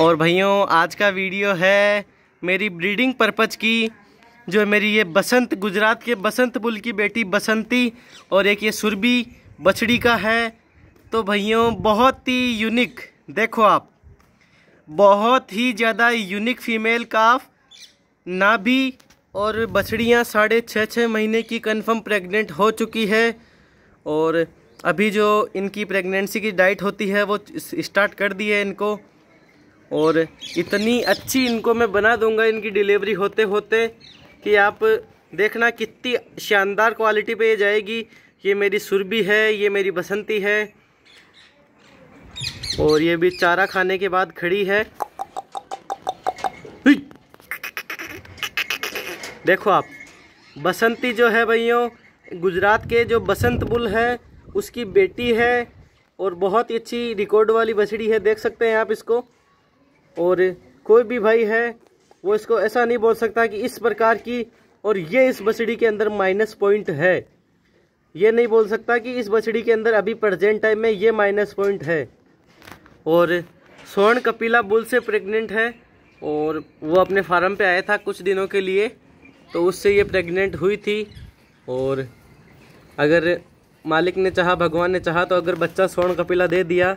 और भाइयों आज का वीडियो है मेरी ब्रीडिंग पर्पज की जो मेरी ये बसंत गुजरात के बसंत बुल की बेटी बसंती और एक ये सुरबी बछड़ी का है तो भैयों बहुत ही यूनिक देखो आप बहुत ही ज़्यादा यूनिक फीमेल काफ नाभि और बछड़ियाँ साढ़े छः छः महीने की कंफर्म प्रेग्नेंट हो चुकी है और अभी जो इनकी प्रेगनेंसी की डाइट होती है वो स्टार्ट कर दी है इनको और इतनी अच्छी इनको मैं बना दूंगा इनकी डिलीवरी होते होते कि आप देखना कितनी शानदार क्वालिटी पे ये जाएगी ये मेरी सुरभी है ये मेरी बसंती है और ये भी चारा खाने के बाद खड़ी है देखो आप बसंती जो है भैयों गुजरात के जो बसंत बुल है उसकी बेटी है और बहुत ही अच्छी रिकॉर्ड वाली बछड़ी है देख सकते हैं आप इसको और कोई भी भाई है वो इसको ऐसा नहीं बोल सकता कि इस प्रकार की और ये इस बछड़ी के अंदर माइनस पॉइंट है ये नहीं बोल सकता कि इस बछड़ी के अंदर अभी प्रजेंट टाइम में ये माइनस पॉइंट है और स्वर्ण कपिला बुल से प्रेग्नेंट है और वो अपने फार्म पे आया था कुछ दिनों के लिए तो उससे ये प्रेग्नेंट हुई थी और अगर मालिक ने चाहा भगवान ने चाहा तो अगर बच्चा स्वर्ण कपिला दे दिया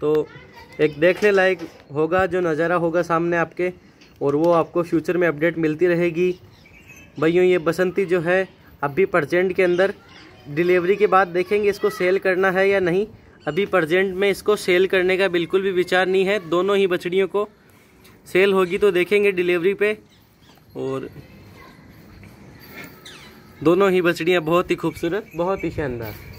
तो एक देखने लायक होगा जो नज़ारा होगा सामने आपके और वो आपको फ्यूचर में अपडेट मिलती रहेगी भैया ये बसंती जो है अभी प्रजेंट के अंदर डिलीवरी के बाद देखेंगे इसको सेल करना है या नहीं अभी प्रजेंट में इसको सेल करने का बिल्कुल भी विचार नहीं है दोनों ही बछड़ियों को सेल होगी तो देखेंगे डिलीवरी पे और दोनों ही बछड़ियाँ बहुत ही खूबसूरत बहुत ही शानदार